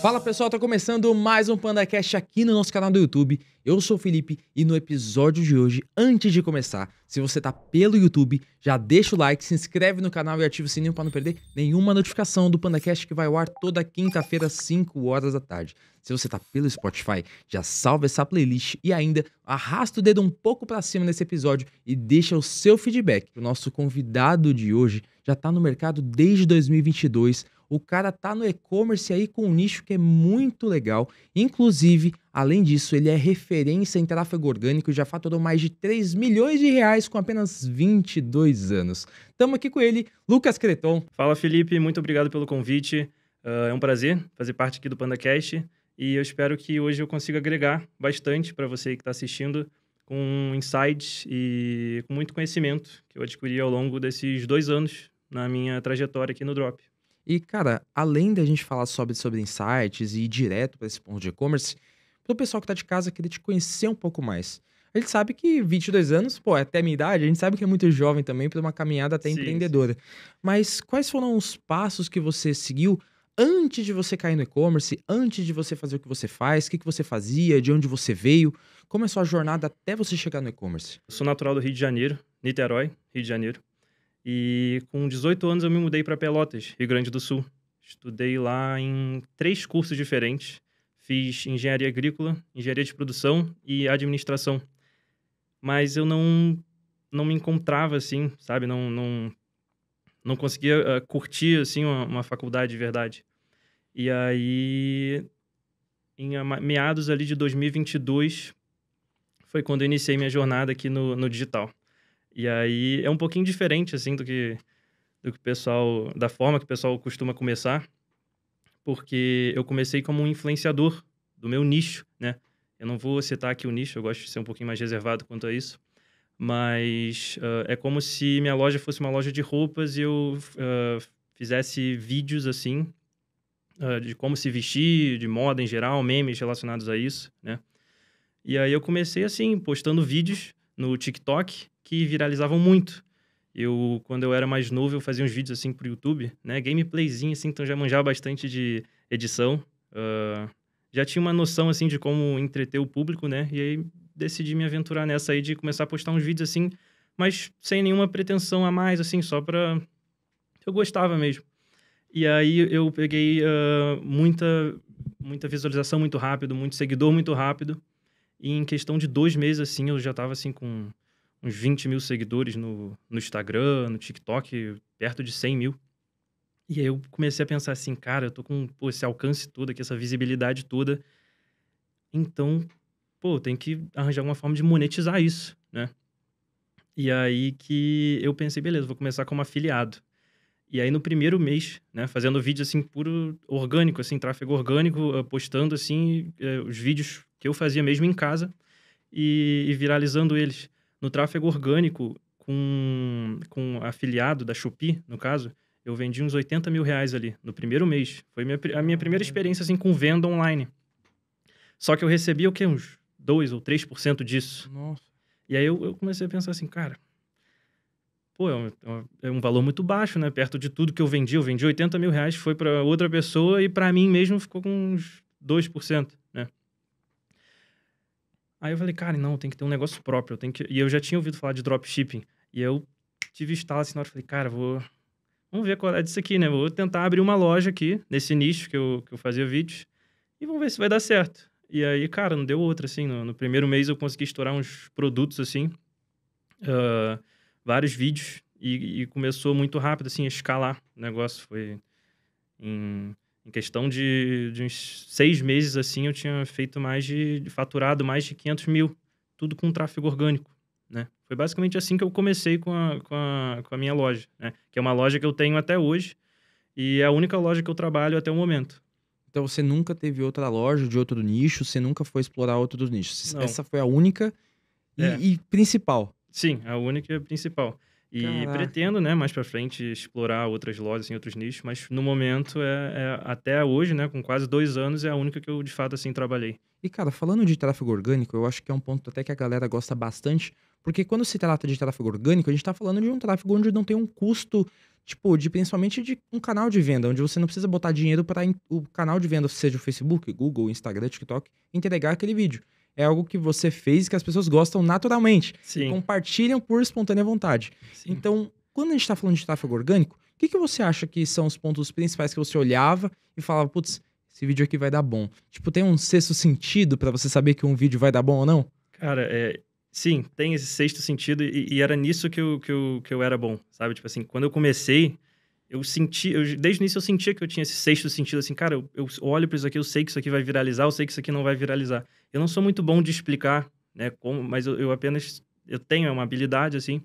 Fala pessoal, tá começando mais um PandaCast aqui no nosso canal do YouTube. Eu sou o Felipe e no episódio de hoje, antes de começar, se você tá pelo YouTube, já deixa o like, se inscreve no canal e ativa o sininho para não perder nenhuma notificação do PandaCast que vai ao ar toda quinta-feira, 5 horas da tarde. Se você tá pelo Spotify, já salva essa playlist e ainda arrasta o dedo um pouco para cima nesse episódio e deixa o seu feedback. O nosso convidado de hoje já tá no mercado desde 2022 o cara tá no e-commerce aí com um nicho que é muito legal. Inclusive, além disso, ele é referência em tráfego orgânico e já faturou mais de 3 milhões de reais com apenas 22 anos. Estamos aqui com ele, Lucas Creton. Fala, Felipe. Muito obrigado pelo convite. Uh, é um prazer fazer parte aqui do PandaCast. E eu espero que hoje eu consiga agregar bastante para você que está assistindo com insights e com muito conhecimento que eu adquiri ao longo desses dois anos na minha trajetória aqui no Drop. E, cara, além da gente falar sobre, sobre insights e ir direto para esse ponto de e-commerce, para o pessoal que está de casa querer te conhecer um pouco mais. A gente sabe que 22 anos, pô, é até minha idade, a gente sabe que é muito jovem também para uma caminhada até sim, empreendedora. Sim. Mas quais foram os passos que você seguiu antes de você cair no e-commerce, antes de você fazer o que você faz, o que, que você fazia, de onde você veio? Como é a sua jornada até você chegar no e-commerce? Eu sou natural do Rio de Janeiro, Niterói, Rio de Janeiro. E com 18 anos eu me mudei para Pelotas, Rio Grande do Sul. Estudei lá em três cursos diferentes. Fiz engenharia agrícola, engenharia de produção e administração. Mas eu não não me encontrava assim, sabe? Não não não conseguia uh, curtir assim uma, uma faculdade de verdade. E aí em meados ali de 2022 foi quando eu iniciei minha jornada aqui no, no digital. E aí é um pouquinho diferente, assim, do que, do que o pessoal. da forma que o pessoal costuma começar, porque eu comecei como um influenciador do meu nicho, né? Eu não vou citar aqui o nicho, eu gosto de ser um pouquinho mais reservado quanto a isso. Mas uh, é como se minha loja fosse uma loja de roupas e eu uh, fizesse vídeos assim, uh, de como se vestir, de moda em geral, memes relacionados a isso, né? E aí eu comecei assim, postando vídeos no TikTok que viralizavam muito. Eu, quando eu era mais novo, eu fazia uns vídeos assim pro YouTube, né? Gameplayzinho, assim, então já manjava bastante de edição. Uh, já tinha uma noção, assim, de como entreter o público, né? E aí decidi me aventurar nessa aí de começar a postar uns vídeos, assim, mas sem nenhuma pretensão a mais, assim, só pra... Eu gostava mesmo. E aí eu peguei uh, muita, muita visualização muito rápido, muito seguidor muito rápido. E em questão de dois meses, assim, eu já tava, assim, com uns 20 mil seguidores no, no Instagram, no TikTok, perto de 100 mil. E aí eu comecei a pensar assim, cara, eu tô com pô, esse alcance todo aqui, essa visibilidade toda. Então, pô, tem que arranjar uma forma de monetizar isso, né? E aí que eu pensei, beleza, vou começar como afiliado. E aí no primeiro mês, né, fazendo vídeo assim puro orgânico, assim, tráfego orgânico, eh, postando assim eh, os vídeos que eu fazia mesmo em casa e, e viralizando eles. No tráfego orgânico, com, com afiliado da Shopee, no caso, eu vendi uns 80 mil reais ali no primeiro mês. Foi minha, a minha primeira experiência assim, com venda online. Só que eu recebia o quê? Uns 2 ou 3% disso. Nossa. E aí eu, eu, comecei a pensar assim, cara, pô, é um, é um, valor muito baixo, né? Perto de tudo que eu vendi. Eu vendi 80 mil reais, foi para outra pessoa e para mim mesmo ficou com uns 2%. Aí eu falei, cara, não, tem que ter um negócio próprio. Eu tenho que... E eu já tinha ouvido falar de dropshipping. E eu tive estalo assim na hora. Falei, cara, vou. Vamos ver qual é disso aqui, né? Vou tentar abrir uma loja aqui, nesse nicho que eu, que eu fazia vídeos. E vamos ver se vai dar certo. E aí, cara, não deu outra, assim. No, no primeiro mês eu consegui estourar uns produtos, assim. Uh, vários vídeos. E, e, começou muito rápido, assim, a escalar o negócio. Foi. Em em questão de, de uns seis meses, assim, eu tinha feito mais de, de faturado mais de 500 mil, tudo com tráfego orgânico, né? Foi basicamente assim que eu comecei com a, com a, com a minha loja, né? Que é uma loja que eu tenho até hoje e é a única loja que eu trabalho até o momento. Então você nunca teve outra loja de outro nicho, você nunca foi explorar outros nichos. Não. Essa foi a única e, é. e principal. Sim, a única e principal. E Caraca. pretendo, né, mais para frente, explorar outras lojas, assim, outros nichos, mas no momento, é, é, até hoje, né, com quase dois anos, é a única que eu, de fato, assim, trabalhei. E, cara, falando de tráfego orgânico, eu acho que é um ponto até que a galera gosta bastante, porque quando se trata de tráfego orgânico, a gente tá falando de um tráfego onde não tem um custo, tipo, de principalmente de um canal de venda, onde você não precisa botar dinheiro para o canal de venda, seja o Facebook, Google, Instagram, TikTok, entregar aquele vídeo é algo que você fez que as pessoas gostam naturalmente. Sim. Compartilham por espontânea vontade. Sim. Então, quando a gente está falando de tráfego orgânico, o que, que você acha que são os pontos principais que você olhava e falava, putz, esse vídeo aqui vai dar bom? Tipo, tem um sexto sentido para você saber que um vídeo vai dar bom ou não? Cara, é, sim, tem esse sexto sentido e, e, era nisso que eu, que, eu, que eu era bom, sabe? Tipo assim, quando eu comecei, eu senti, eu, desde o início eu sentia que eu tinha esse sexto sentido, assim, cara, eu, eu olho para isso aqui, eu sei que isso aqui vai viralizar, eu sei que isso aqui não vai viralizar. Eu não sou muito bom de explicar, né? Como, mas eu, eu apenas eu tenho uma habilidade assim.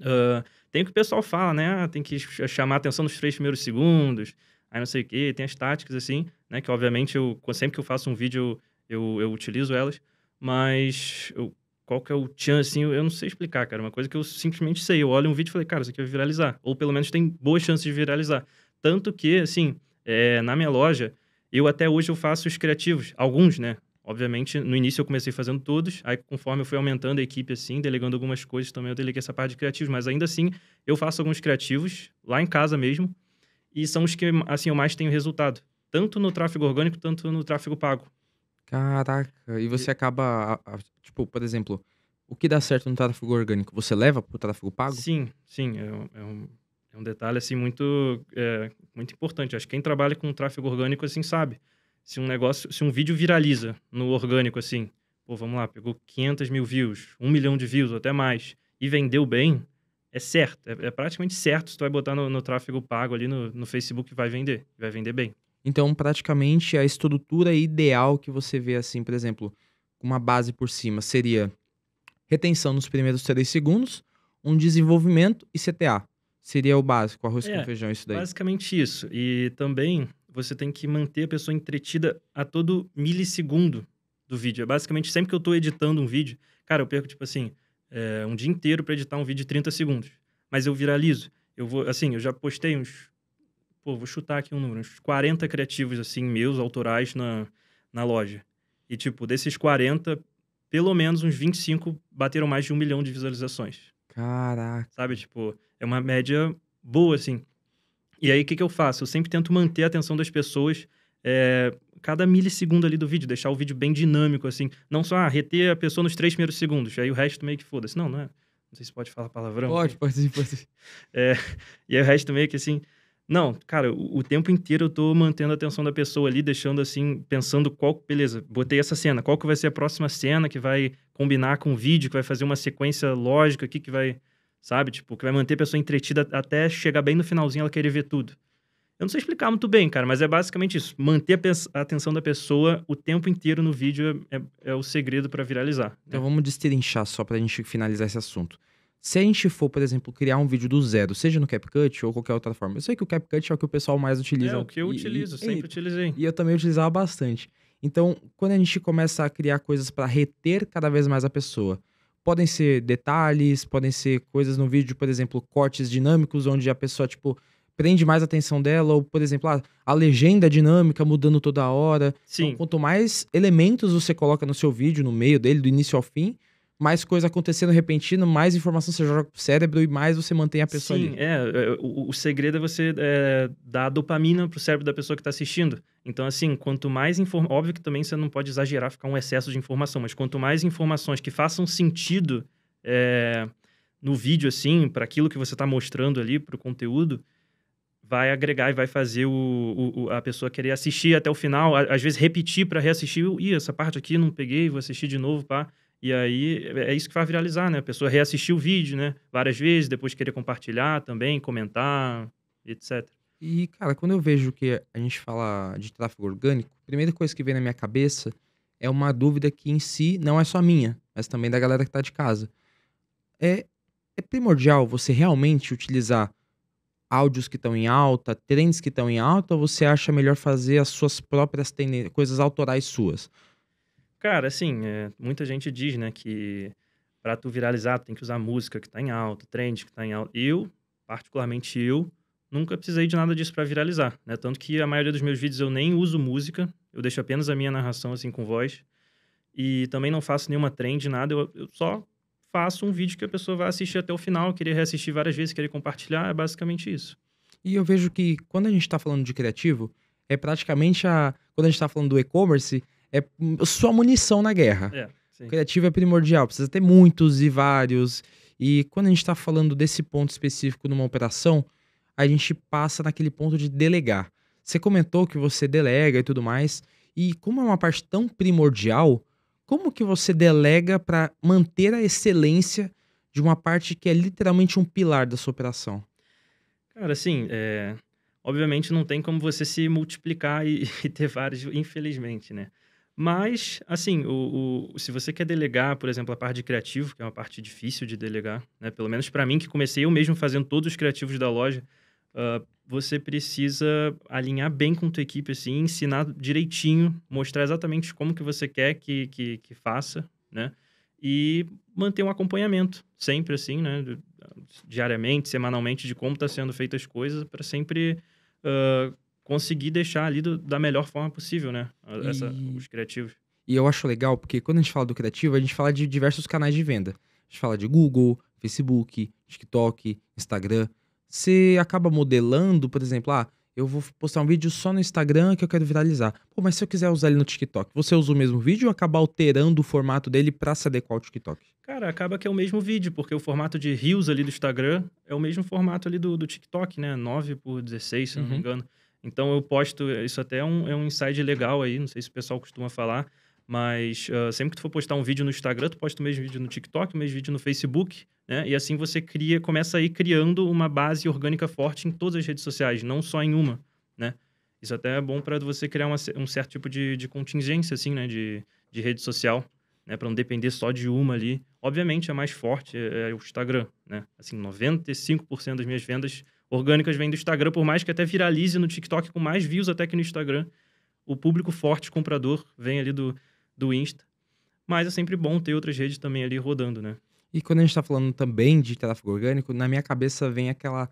Uh, tem o que o pessoal fala, né? Ah, tem que chamar a atenção nos três primeiros segundos, aí não sei o quê, tem as táticas assim, né? Que obviamente eu sempre que eu faço um vídeo eu, eu utilizo elas, mas eu, qual que é o chance? assim, eu, eu não sei explicar, cara. É uma coisa que eu simplesmente sei. Eu olho um vídeo e falei, cara, isso aqui vai viralizar. Ou pelo menos tem boas chances de viralizar. Tanto que, assim, é, na minha loja, eu até hoje eu faço os criativos, alguns, né? Obviamente, no início eu comecei fazendo todos, aí conforme eu fui aumentando a equipe assim, delegando algumas coisas também, eu deleguei essa parte de criativos, mas ainda assim, eu faço alguns criativos lá em casa mesmo, e são os que assim eu mais tenho resultado, tanto no tráfego orgânico, tanto no tráfego pago. Caraca, e você e... acaba tipo, por exemplo, o que dá certo no tráfego orgânico, você leva para o tráfego pago? Sim, sim, é um, é um, é um detalhe assim muito é, muito importante. Acho que quem trabalha com tráfego orgânico assim sabe se um negócio, se um vídeo viraliza no orgânico, assim, pô, vamos lá, pegou 500 mil views, um milhão de views ou até mais, e vendeu bem, é certo, é, é praticamente certo se tu vai botar no, no tráfego pago ali no, no Facebook vai vender, vai vender bem. Então, praticamente a estrutura ideal que você vê, assim, por exemplo, uma base por cima seria retenção nos primeiros três segundos, um desenvolvimento e CTA. Seria o básico, arroz é, com feijão, isso daí. Basicamente isso. E também você tem que manter a pessoa entretida a todo milissegundo do vídeo. É basicamente sempre que eu estou editando um vídeo, cara, eu perco, tipo assim, é, um dia inteiro para editar um vídeo de 30 segundos. Mas eu viralizo. Eu vou, assim, eu já postei uns. Pô, vou chutar aqui um número, uns 40 criativos, assim, meus, autorais na, na loja. E, tipo, desses 40, pelo menos uns 25 bateram mais de um milhão de visualizações. Caraca. Sabe, tipo, é uma média boa, assim. E aí, o que, que eu faço? Eu sempre tento manter a atenção das pessoas é, cada milissegundo ali do vídeo, deixar o vídeo bem dinâmico, assim. Não só ah, reter a pessoa nos três primeiros segundos, aí o resto meio que foda-se. Não, não é. Não sei se pode falar palavrão. Pode, pode sim, pode sim. É, e aí o resto meio que assim. Não, cara, o, o, tempo inteiro eu tô mantendo a atenção da pessoa ali, deixando assim, pensando qual. Beleza, botei essa cena, qual que vai ser a próxima cena que vai combinar com o vídeo, que vai fazer uma sequência lógica aqui, que vai sabe? Tipo, que vai manter a pessoa entretida até chegar bem no finalzinho ela querer ver tudo. Eu não sei explicar muito bem, cara, mas é basicamente isso. Manter a, atenção da pessoa o tempo inteiro no vídeo é, é, é o segredo para viralizar. Né? Então vamos destrinchar só pra gente finalizar esse assunto. Se a gente for, por exemplo, criar um vídeo do zero, seja no CapCut ou qualquer outra forma, eu sei que o CapCut é o que o pessoal mais utiliza. É o que eu e, utilizo, e, sempre e, utilizei. E eu também utilizava bastante. Então, quando a gente começa a criar coisas para reter cada vez mais a pessoa, podem ser detalhes, podem ser coisas no vídeo, por exemplo, cortes dinâmicos, onde a pessoa, tipo, prende mais a atenção dela, ou, por exemplo, a, ah, a legenda é dinâmica mudando toda hora. Então, Sim. Então, quanto mais elementos você coloca no seu vídeo, no meio dele, do início ao fim, mais coisa acontecendo repentino, mais informação você joga pro cérebro e mais você mantém a pessoa Sim, ali. é. é, é o, o segredo é você é, dar dopamina pro cérebro da pessoa que tá assistindo. Então, assim, quanto mais informação... Óbvio que também você não pode exagerar, ficar um excesso de informação, mas quanto mais informações que façam sentido é, no vídeo, assim, para aquilo que você tá mostrando ali, pro conteúdo, vai agregar e vai fazer o, o, a pessoa querer assistir até o final, às vezes repetir para reassistir. Ih, essa parte aqui não peguei, vou assistir de novo, pá. E aí é, é isso que vai viralizar, né? A pessoa reassistir o vídeo, né? Várias vezes, depois querer compartilhar também, comentar, etc. E, cara, quando eu vejo que a gente fala de tráfego orgânico, a primeira coisa que vem na minha cabeça é uma dúvida que em si não é só minha, mas também da galera que está de casa. É, é primordial você realmente utilizar áudios que estão em alta, trends que estão em alta, ou você acha melhor fazer as suas próprias coisas autorais suas? Cara, assim, é, muita gente diz, né, que para tu viralizar, tu tem que usar música que tá em alta, trend que tá em alta. Eu, particularmente eu, nunca precisei de nada disso para viralizar, né? Tanto que a maioria dos meus vídeos eu nem uso música, eu deixo apenas a minha narração assim com voz. E também não faço nenhuma trend, nada, eu, eu só faço um vídeo que a pessoa vai assistir até o final, querer reassistir várias vezes, querer compartilhar, é basicamente isso. E eu vejo que quando a gente está falando de criativo, é praticamente a. Quando a gente está falando do e-commerce, é sua munição na guerra. É, sim. Criativo é primordial, precisa ter muitos e vários. E quando a gente está falando desse ponto específico numa operação, a gente passa naquele ponto de delegar. Você comentou que você delega e tudo mais, e como é uma parte tão primordial, como que você delega para manter a excelência de uma parte que é literalmente um pilar da sua operação? Cara, assim, é... obviamente não tem como você se multiplicar e, e ter vários, infelizmente, né? Mas, assim, o, o, se você quer delegar, por exemplo, a parte de criativo, que é uma parte difícil de delegar, né? pelo menos para mim, que comecei eu mesmo fazendo todos os criativos da loja, uh, você precisa alinhar bem com tua equipe, assim, ensinar direitinho, mostrar exatamente como que você quer que, que, que faça, né? E manter um acompanhamento, sempre assim, né? Diariamente, semanalmente, de como está sendo feitas as coisas, para sempre... Uh, conseguir deixar ali do, da melhor forma possível, né? Essa, e... Os criativos. E eu acho legal, porque quando a gente fala do criativo, a gente fala de diversos canais de venda. A gente fala de Google, Facebook, TikTok, Instagram. Você acaba modelando, por exemplo, ah, eu vou postar um vídeo só no Instagram que eu quero viralizar. Pô, mas se eu quiser usar ele no TikTok, você usa o mesmo vídeo ou acaba alterando o formato dele para se adequar ao TikTok? Cara, acaba que é o mesmo vídeo, porque o formato de Reels ali do Instagram é o mesmo formato ali do, do TikTok, né? 9 por 16, se uhum. não me uhum. engano. Então eu posto, eh, isso até é um, é um insight legal aí, não sei se o pessoal costuma falar, mas uh, sempre que tu for postar um vídeo no Instagram, tu posta o mesmo vídeo no TikTok, o mesmo vídeo no Facebook, né? E assim você cria, começa a ir criando uma base orgânica forte em todas as redes sociais, não só em uma, né? Isso até é bom para você criar uma, um certo tipo de, de contingência, assim, né? De, de rede social, né? Para não depender só de uma ali. Obviamente, a é mais forte é, é o Instagram, né? Assim, 95% das minhas vendas orgânicas vêm do Instagram, por mais que até viralize no TikTok com mais views até que no Instagram. O público forte comprador vem ali do, do Insta. Mas é sempre bom ter outras redes também ali rodando, né? E quando a gente está falando também de tráfego orgânico, na minha cabeça vem aquela.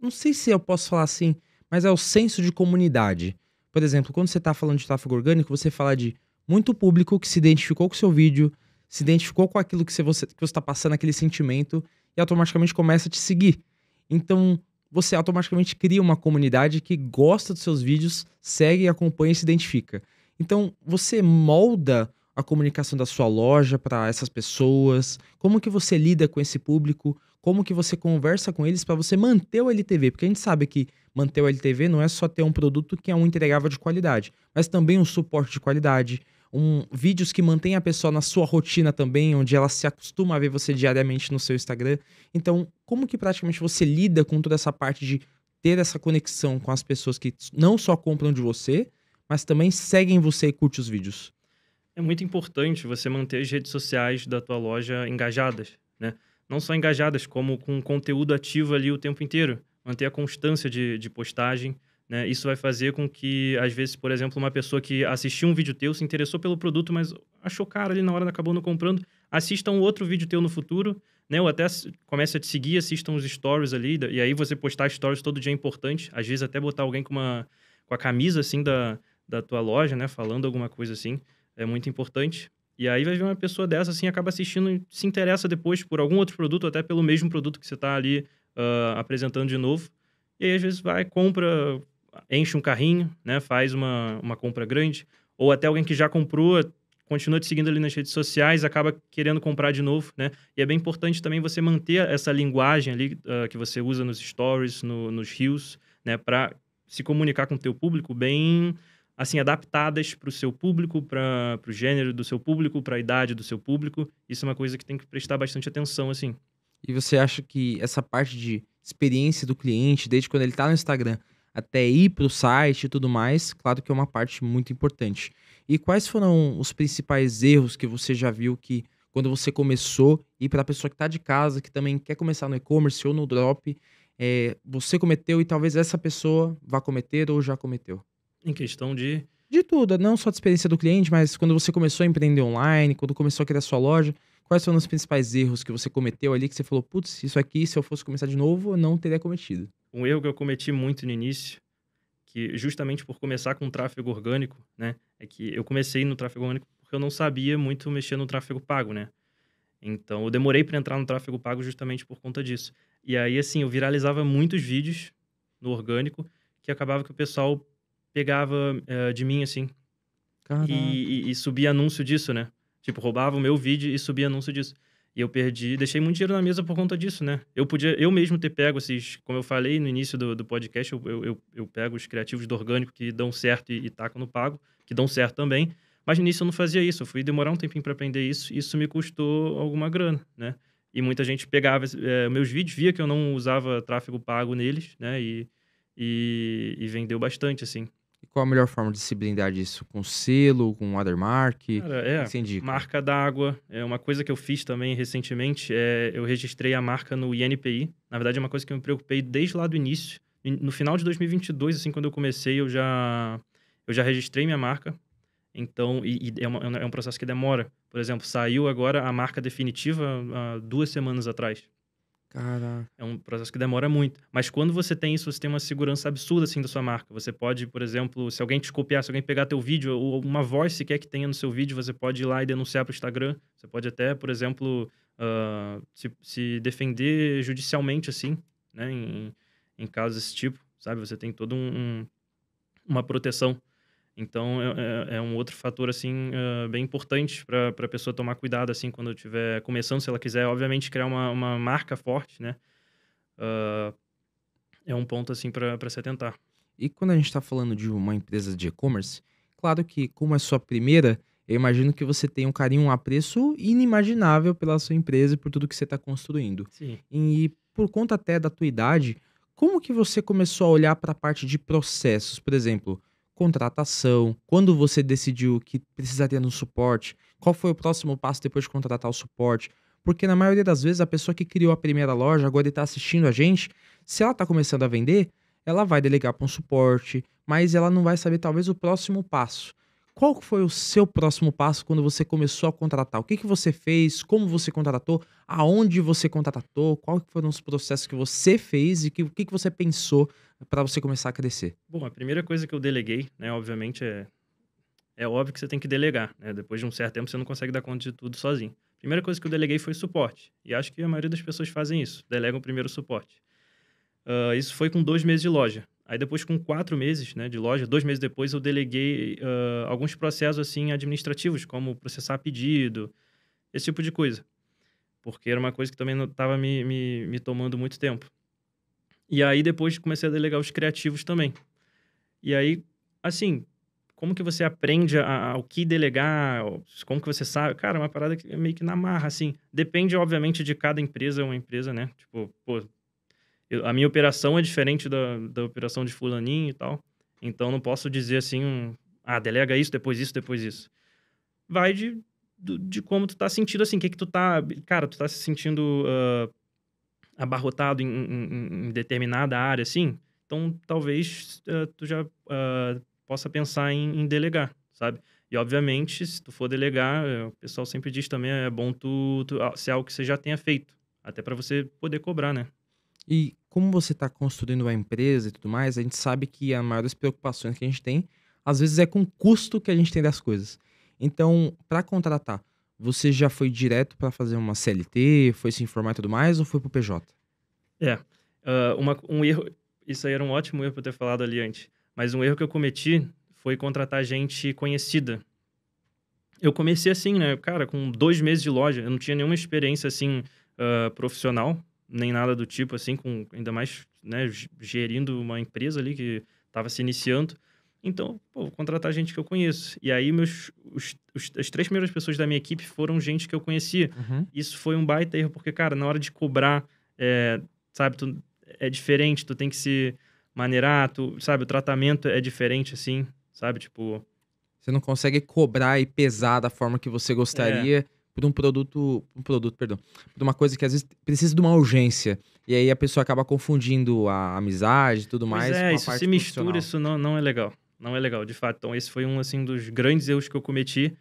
Não sei se eu posso falar assim, mas é o senso de comunidade. Por exemplo, quando você está falando de tráfego orgânico, você fala de muito público que se identificou com o seu vídeo, se identificou com aquilo que você está passando, aquele sentimento, e automaticamente começa a te seguir. Então, você automaticamente cria uma comunidade que gosta dos seus vídeos, segue, acompanha e se identifica. Então, você molda a comunicação da sua loja para essas pessoas, como que você lida com esse público, como que você conversa com eles para você manter o LTV, porque a gente sabe que manter o LTV não é só ter um produto que é um entregável de qualidade, mas também um suporte de qualidade, um, vídeos que mantêm a pessoa na sua rotina também, onde ela se acostuma a ver você diariamente no seu Instagram. Então, como que praticamente você lida com toda essa parte de ter essa conexão com as pessoas que não só compram de você, mas também seguem você e curtem os vídeos? É muito importante você manter as redes sociais da tua loja engajadas, né? Não só engajadas, como com conteúdo ativo ali o tempo inteiro. Manter a constância de, de postagem, né? Isso vai fazer com que, às vezes, por exemplo, uma pessoa que assistiu um vídeo teu, se interessou pelo produto, mas achou caro ali na hora, acabou não comprando, assista um outro vídeo teu no futuro, né? Ou até comece a te seguir, assistam os stories ali, e aí você postar stories todo dia é importante. Às vezes até botar alguém com uma com a camisa, assim, da, da tua loja, né? Falando alguma coisa assim, é muito importante. E aí vai ver uma pessoa dessa, assim, acaba assistindo e se interessa depois por algum outro produto, até pelo mesmo produto que você está ali uh, apresentando de novo. E aí, às vezes, vai, compra, enche um carrinho, né? Faz uma, uma compra grande. Ou até alguém que já comprou, continua te seguindo ali nas redes sociais, acaba querendo comprar de novo, né? E é bem importante também você manter essa linguagem ali uh, que você usa nos stories, no, nos reels, né? Para se comunicar com o teu público bem assim adaptadas para o seu público, para o gênero do seu público, para a idade do seu público. Isso é uma coisa que tem que prestar bastante atenção, assim. E você acha que essa parte de experiência do cliente, desde quando ele está no Instagram, até ir para o site e tudo mais, claro que é uma parte muito importante. E quais foram os principais erros que você já viu que quando você começou e para a pessoa que está de casa, que também quer começar no e-commerce ou no drop, é, você cometeu e talvez essa pessoa vá cometer ou já cometeu? Em questão de de tudo, não só de experiência do cliente, mas quando você começou a empreender online, quando começou a criar sua loja, quais foram os principais erros que você cometeu ali que você falou, putz, isso aqui, se eu fosse começar de novo, eu não teria cometido? um erro que eu cometi muito no início, que justamente por começar com tráfego orgânico, né? É que eu comecei no tráfego orgânico porque eu não sabia muito mexer no tráfego pago, né? Então, eu demorei para entrar no tráfego pago justamente por conta disso. E aí, assim, eu viralizava muitos vídeos no orgânico que acabava que o pessoal pegava uh, de mim, assim, e, e, e, subia anúncio disso, né? Tipo, roubava o meu vídeo e subia anúncio disso. E eu perdi, deixei muito dinheiro na mesa por conta disso, né? Eu podia, eu mesmo ter pego esses, como eu falei no início do, do podcast, eu, eu, eu, eu pego os criativos do orgânico que dão certo e, e tacam no pago, que dão certo também. Mas no início eu não fazia isso, eu fui demorar um tempinho para aprender isso, e isso me custou alguma grana, né? E muita gente pegava é, meus vídeos, via que eu não usava tráfego pago neles, né? E, e, e vendeu bastante, assim. E qual a melhor forma de se blindar disso? Com selo, com watermark? Cara, é, indica? marca d'água. É uma coisa que eu fiz também recentemente. É, eu registrei a marca no INPI. Na verdade, é uma coisa que eu me preocupei desde lá do início. No final de 2022, assim, quando eu comecei, eu já, eu já registrei minha marca. Então, e, e é, uma, é, um é processo que demora. Por exemplo, saiu agora a marca definitiva duas semanas atrás. Caraca. É um processo que demora muito. Mas quando você tem isso, você tem uma segurança absurda, assim, da sua marca. Você pode, por exemplo, se alguém te copiar, se alguém pegar teu vídeo, ou uma voz sequer que tenha no seu vídeo, você pode ir lá e denunciar para o Instagram. Você pode até, por exemplo, uh, se, se, defender judicialmente, assim, né? Em, em casos desse tipo, sabe? Você tem todo um, um uma proteção. Então, é, é, é um outro fator, assim, uh, bem importante para a pessoa tomar cuidado, assim, quando estiver começando, se ela quiser, obviamente, criar uma, uma marca forte, né? Uh, é um ponto, assim, para se atentar. E quando a gente está falando de uma empresa de e-commerce, claro que, como é sua primeira, eu imagino que você tem um carinho, um apreço inimaginável pela sua empresa e por tudo que você está construindo. Sim. E por conta até da tua idade, como que você começou a olhar para a parte de processos? Por exemplo, contratação, quando você decidiu que precisaria de um suporte, qual foi o próximo passo depois de contratar o suporte. Porque na maioria das vezes a pessoa que criou a primeira loja agora está assistindo a gente, se ela está começando a vender, ela vai delegar para um suporte, mas ela não vai saber talvez o próximo passo qual foi o seu próximo passo quando você começou a contratar? O que, que você fez? Como você contratou? Aonde você contratou? Quais foram os processos que você fez e que, o que, que você pensou para você começar a crescer? Bom, a primeira coisa que eu deleguei, né, obviamente, é, é óbvio que você tem que delegar. Né? Depois de um certo tempo, você não consegue dar conta de tudo sozinho. A primeira coisa que eu deleguei foi suporte. E acho que a maioria das pessoas fazem isso, delegam o primeiro suporte. Uh, isso foi com dois meses de loja. Aí depois, com quatro meses né, de loja, dois meses depois, eu deleguei uh, alguns processos assim administrativos, como processar pedido, esse tipo de coisa. Porque era uma coisa que também não estava me, me, me, tomando muito tempo. E aí depois comecei a delegar os criativos também. E aí, assim, como que você aprende ao que delegar? Como que você sabe? Cara, é uma parada que é meio que na marra, assim. Depende, obviamente, de cada empresa, uma empresa, né? Tipo, pô, eu, a minha operação é diferente da, da operação de fulaninho e tal. Então não posso dizer assim, um, ah, delega isso, depois isso, depois isso. Vai de, de, de como tu tá sentindo assim, o que que tu tá, cara, tu tá se sentindo uh, abarrotado em, em, em, determinada área, assim. Então talvez uh, tu já uh, possa pensar em, em, delegar, sabe? E obviamente, se tu for delegar, eh, o pessoal sempre diz também é bom tu, tu ah, ser algo que você já tenha feito, até para você poder cobrar, né? E como você está construindo a empresa e tudo mais, a gente sabe que a maior das preocupações que a gente tem, às vezes, é com o custo que a gente tem das coisas. Então, para contratar, você já foi direto para fazer uma CLT, foi se informar e tudo mais, ou foi para o PJ? É, uh, uma, um erro, isso aí era um ótimo erro para ter falado ali antes, mas um erro que eu cometi foi contratar gente conhecida. Eu comecei assim, né, cara, com dois meses de loja, eu não tinha nenhuma experiência assim uh, profissional, nem nada do tipo, assim, com ainda mais né, gerindo uma empresa ali que estava se iniciando. Então, pô, vou contratar gente que eu conheço. E aí, meus, os, os, as três primeiras pessoas da minha equipe foram gente que eu conhecia. Uhum. Isso foi um baita erro, porque, cara, na hora de cobrar, é, sabe, tu, é diferente, tu tem que se maneirar, tu, sabe, o tratamento é diferente, assim, sabe, tipo... Você não consegue cobrar e pesar da forma que você gostaria... É por um produto, um produto, perdão, por uma coisa que às vezes precisa de uma urgência. E aí a pessoa acaba confundindo a amizade e tudo pois mais. É, isso se mistura, isso não, não é legal. Não é legal, de fato. Então, esse foi um assim dos grandes erros que eu cometi.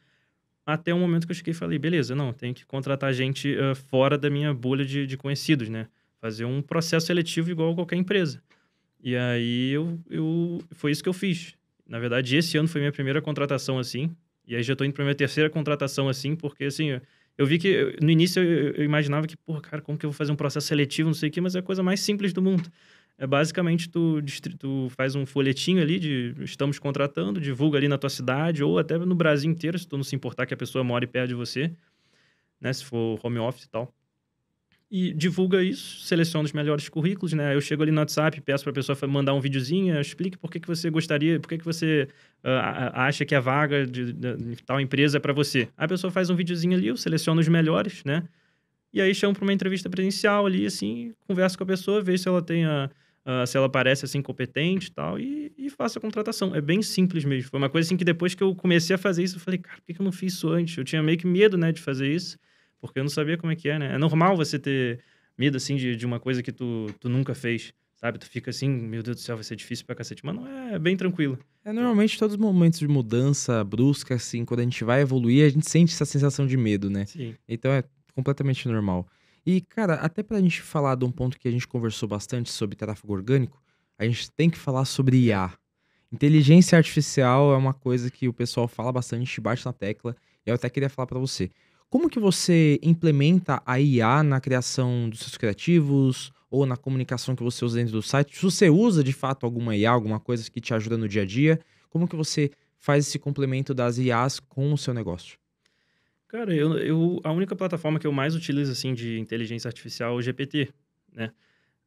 Até o momento que eu cheguei e falei, beleza, não, tenho que contratar gente uh, fora da minha bolha de, de conhecidos, né? Fazer um processo seletivo igual a qualquer empresa. E aí eu, eu foi isso que eu fiz. Na verdade, esse ano foi minha primeira contratação assim, e aí já estou indo pra minha terceira contratação, assim, porque, assim, eu vi que no início eu, imaginava que, porra, cara, como que eu vou fazer um processo seletivo, não sei o quê, mas é a coisa mais simples do mundo. É basicamente tu, tu faz um folhetinho ali de estamos contratando, divulga ali na tua cidade ou até no Brasil inteiro, se tu não se importar que a pessoa mora e perde você, né, se for home office e tal e divulga isso, seleciona os melhores currículos, né? Eu chego ali no WhatsApp, peço para a pessoa mandar um videozinho, explique por que, que você gostaria, por que, que você uh, acha que a vaga de, de, de tal empresa é para você. A pessoa faz um videozinho ali, eu seleciono os melhores, né? E aí chamo para uma entrevista presencial ali, assim, converso com a pessoa, vejo se ela tem a, se ela parece assim competente tal, e tal, e faço a contratação. É bem simples mesmo. Foi uma coisa assim que depois que eu comecei a fazer isso, eu falei, cara, por que, que eu não fiz isso antes? Eu tinha meio que medo, né, de fazer isso. Porque eu não sabia como é que é, né? É normal você ter medo, assim, de, de uma coisa que tu, tu nunca fez, sabe? Tu fica assim, meu Deus do céu, vai ser difícil pra cacete. Mas não é, é bem tranquilo. É, normalmente todos os momentos de mudança brusca, assim, quando a gente vai evoluir, a gente sente essa sensação de medo, né? Sim. Então é completamente normal. E, cara, até pra gente falar de um ponto que a gente conversou bastante sobre tráfego orgânico, a gente tem que falar sobre IA. Inteligência artificial é uma coisa que o pessoal fala bastante, bate na tecla. E eu até queria falar para você. Como que você implementa a IA na criação dos seus criativos ou na comunicação que você usa dentro do site? Se você usa de fato alguma IA, alguma coisa que te ajuda no dia a dia, como que você faz esse complemento das IAs com o seu negócio? Cara, eu, eu a única plataforma que eu mais utilizo assim de inteligência artificial é o GPT, né?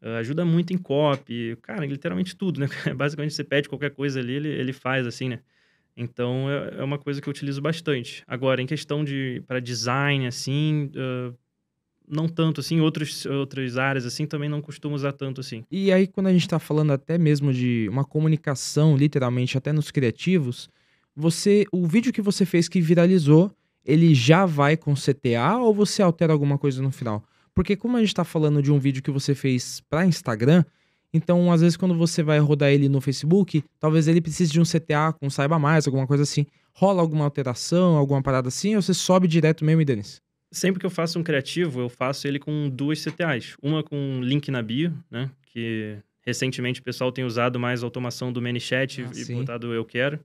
Ah, ajuda muito em copy, cara, literalmente tudo, né? Basicamente você pede qualquer coisa ali, ele, ele faz assim, né? Então é, é, uma coisa que eu utilizo bastante. Agora, em questão de para design, assim, uh, não tanto assim, outros, outras áreas assim também não costumo usar tanto assim. E aí, quando a gente está falando até mesmo de uma comunicação, literalmente, até nos criativos, você. O vídeo que você fez que viralizou, ele já vai com CTA ou você altera alguma coisa no final? Porque como a gente está falando de um vídeo que você fez para Instagram, então, às vezes, quando você vai rodar ele no Facebook, talvez ele precise de um CTA com saiba mais, alguma coisa assim. Rola alguma alteração, alguma parada assim, ou você sobe direto mesmo e Sempre que eu faço um criativo, eu faço ele com duas CTAs. Uma com link na bio, né? Que recentemente o pessoal tem usado mais a automação do ManyChat ah, e sim. botado eu quero.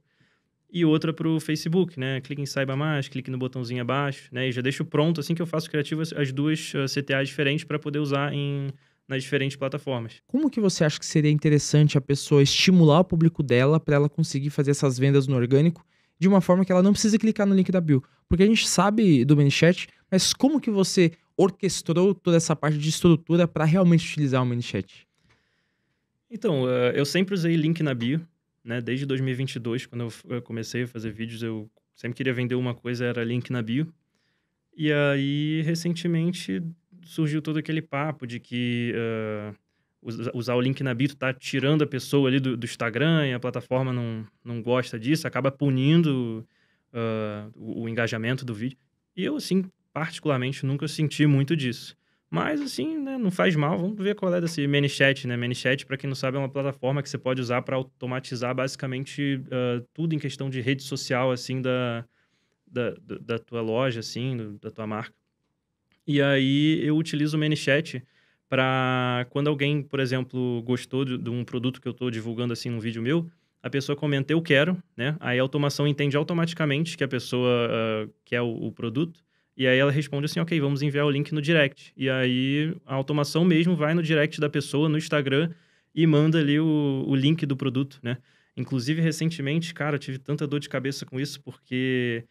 E outra para o Facebook, né? Clique em saiba mais, clique no botãozinho abaixo, né? E já deixo pronto, assim que eu faço o criativo, as duas eh, CTAs diferentes para poder usar em nas diferentes plataformas. Como que você acha que seria interessante a pessoa estimular o público dela para ela conseguir fazer essas vendas no orgânico de uma forma que ela não precisa clicar no link da bio? Porque a gente sabe do ManyChat, mas como que você orquestrou toda essa parte de estrutura para realmente utilizar o ManyChat? Então, eh, eu sempre usei link na bio, né? Desde 2022, quando eu comecei a fazer vídeos, eu sempre queria vender uma coisa, era link na bio. E aí, recentemente, surgiu todo aquele papo de que uh, usar o link na bio tá tirando a pessoa ali do, do, Instagram e a plataforma não, não gosta disso, acaba punindo uh, o, o, engajamento do vídeo. E eu, assim, particularmente nunca senti muito disso. Mas, assim, né, não faz mal. Vamos ver qual é desse ManyChat, né? ManyChat, para quem não sabe, é uma plataforma que você pode usar para automatizar basicamente uh, tudo em questão de rede social, assim, da, da, da tua loja, assim, da tua marca. E aí eu utilizo o ManyChat para quando alguém, por exemplo, gostou de, de um produto que eu estou divulgando assim num vídeo meu, a pessoa comenta eu quero, né? Aí a automação entende automaticamente que a pessoa uh, quer o, o, produto e aí ela responde assim, ok, vamos enviar o link no direct. E aí a automação mesmo vai no direct da pessoa no Instagram e manda ali o, o link do produto, né? Inclusive recentemente, cara, eu tive tanta dor de cabeça com isso porque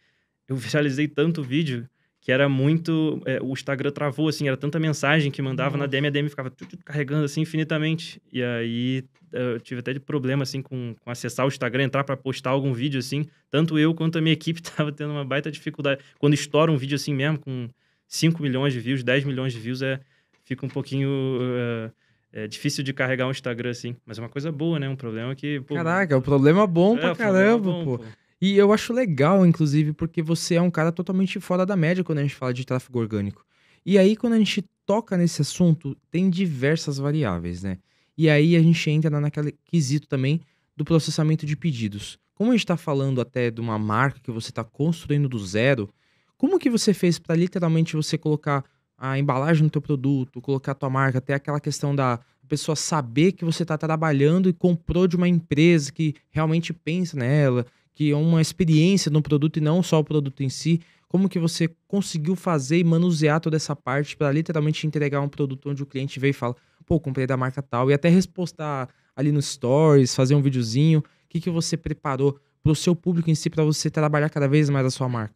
eu visualizei tanto vídeo que era muito. É, o Instagram travou, assim, era tanta mensagem que mandava Nossa. na DM, uhum. a DM ficava tu, carregando assim infinitamente. E aí é, eu tive até de problema, assim, com, com acessar o Instagram, entrar para postar algum vídeo, assim. Tanto eu quanto a minha equipe tava tendo uma baita dificuldade. Quando estoura um vídeo assim mesmo, com 5 milhões de views, 10 milhões de views, é, fica um pouquinho. Uh, é difícil de carregar um Instagram assim, mas é uma coisa boa, né? Um problema que. Pô, Caraca, o é problema bom é, pra caramba, é bom, pô. pô. E eu acho legal, inclusive, porque você é um cara totalmente fora da média quando a gente fala de tráfego orgânico. E aí, quando a gente toca nesse assunto, tem diversas variáveis, né? E aí a gente entra naquele quesito também do processamento de pedidos. Como a gente está falando até de uma marca que você está construindo do zero, como que você fez para literalmente você colocar a embalagem no teu produto, colocar a tua marca, até aquela questão da pessoa saber que você está trabalhando e comprou de uma empresa que realmente pensa nela, que é uma experiência no produto e não só o produto em si. Como que você conseguiu fazer e manusear toda essa parte para literalmente entregar um produto onde o cliente veio e fala, pô, comprei da marca tal, e até respostar ali nos stories, fazer um videozinho. O que, que você preparou para o seu público em si, para você trabalhar cada vez mais a sua marca?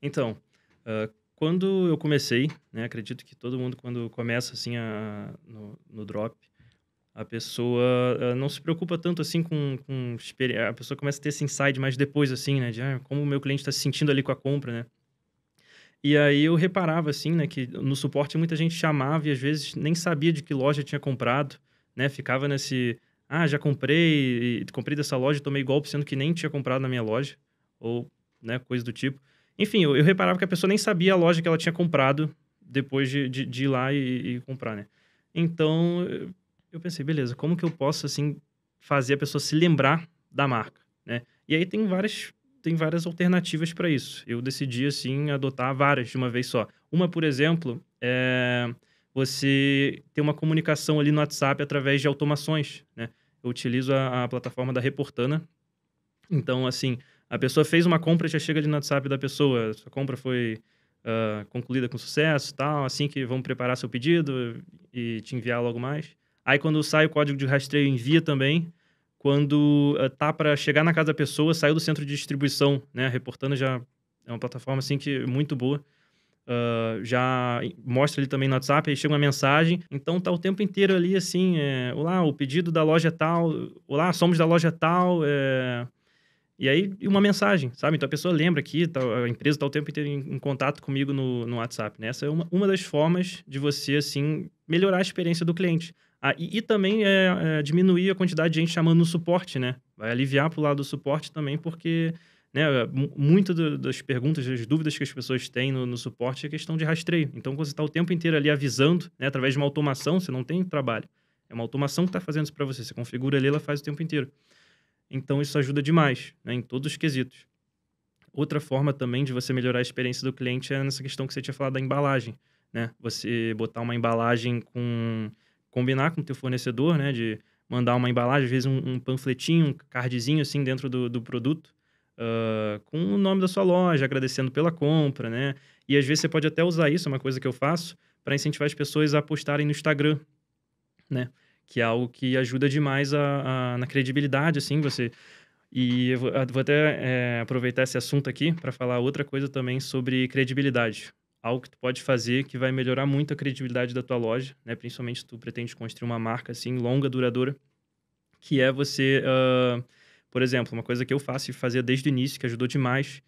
Então, uh, quando eu comecei, né, acredito que todo mundo quando começa assim a, no, no drop, a pessoa eh, não se preocupa tanto assim com, com a pessoa começa a ter esse insight mais depois assim, né, de ah, como o meu cliente está se sentindo ali com a compra, né? E aí eu reparava assim, né, que no suporte muita gente chamava e às vezes nem sabia de que loja tinha comprado, né? Ficava nesse, ah, já comprei, comprei dessa loja, tomei golpe sendo que nem tinha comprado na minha loja ou, né, coisa do tipo. Enfim, eu, eu reparava que a pessoa nem sabia a loja que ela tinha comprado depois de, de, de ir lá e, e comprar, né? Então, eu pensei, beleza, como que eu posso, assim, fazer a pessoa se lembrar da marca, né? E aí tem várias, tem várias alternativas para isso. Eu decidi, assim, adotar várias de uma vez só. Uma, por exemplo, é você ter uma comunicação ali no WhatsApp através de automações, né? Eu utilizo a, a plataforma da Reportana. Então, assim, a pessoa fez uma compra, já chega ali no WhatsApp da pessoa. Sua compra foi uh, concluída com sucesso, tal. Assim que vamos preparar seu pedido e te enviar logo mais. Aí quando sai o código de rastreio envia também. Quando eh, tá para chegar na casa da pessoa, saiu do centro de distribuição, né? Reportando já é uma plataforma assim que é muito boa. Uh, já mostra ali também no WhatsApp, aí chega uma mensagem. Então tá o tempo inteiro ali assim, é, olá, o pedido da loja é tal, olá, somos da loja tal, é... e aí uma mensagem, sabe? Então a pessoa lembra aqui, tá, a empresa tá o tempo inteiro em, em contato comigo no, no WhatsApp, né? Essa é uma, uma das formas de você, assim, melhorar a experiência do cliente. Ah, e, e, também é, é, diminuir a quantidade de gente chamando no suporte, né? Vai aliviar para o lado do suporte também, porque né, muito das perguntas, das dúvidas que as pessoas têm no, no suporte é questão de rastreio. Então, você está o tempo inteiro ali avisando, né, através de uma automação, você não tem trabalho. É uma automação que está fazendo isso para você. Você configura ali, ela faz o tempo inteiro. Então, isso ajuda demais né, em todos os quesitos. Outra forma também de você melhorar a experiência do cliente é nessa questão que você tinha falado da embalagem. Né? Você botar uma embalagem com combinar com o teu fornecedor, né? De mandar uma embalagem, às vezes um, um panfletinho, um cardzinho assim dentro do, do produto, uh, com o nome da sua loja, agradecendo pela compra, né? E às vezes você pode até usar isso, é uma coisa que eu faço, para incentivar as pessoas a postarem no Instagram, né? Que é algo que ajuda demais a, a na credibilidade, assim, você... E eu vou até é, aproveitar esse assunto aqui para falar outra coisa também sobre credibilidade algo que tu pode fazer que vai melhorar muito a credibilidade da tua loja, né? Principalmente se tu pretende construir uma marca assim longa, duradoura, que é você, uh, por exemplo, uma coisa que eu faço e fazia desde o início que ajudou demais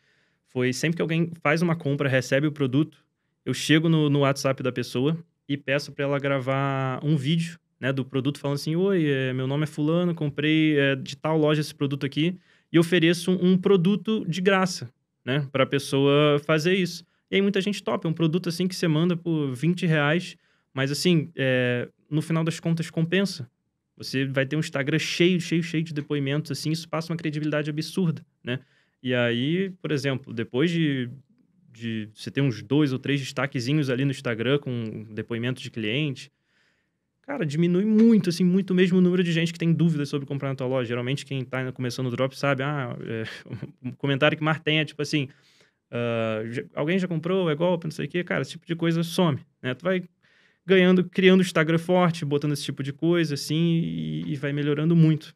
foi sempre que alguém faz uma compra, recebe o produto, eu chego no, no WhatsApp da pessoa e peço para ela gravar um vídeo, né, do produto falando assim, oi, é, meu nome é fulano, comprei é, de tal loja esse produto aqui e ofereço um, um produto de graça, né, para a pessoa fazer isso. E aí muita gente topa. É um produto assim que você manda por 20 reais, mas assim, é, no final das contas compensa. Você vai ter um Instagram cheio, cheio, cheio de depoimentos, assim, isso passa uma credibilidade absurda, né? E aí, por exemplo, depois de, de você ter uns dois ou três destaquezinhos ali no Instagram com depoimentos de cliente, cara, diminui muito, assim, muito mesmo o número de gente que tem dúvidas sobre comprar na tua loja. Geralmente quem tá começando o drop sabe, ah, é, um comentário que mais tem é tipo assim, uh, já, alguém já comprou, é golpe, não sei o quê. Cara, esse tipo de coisa some, né? Tu vai ganhando, criando Instagram forte, botando esse tipo de coisa, assim, e, e vai melhorando muito.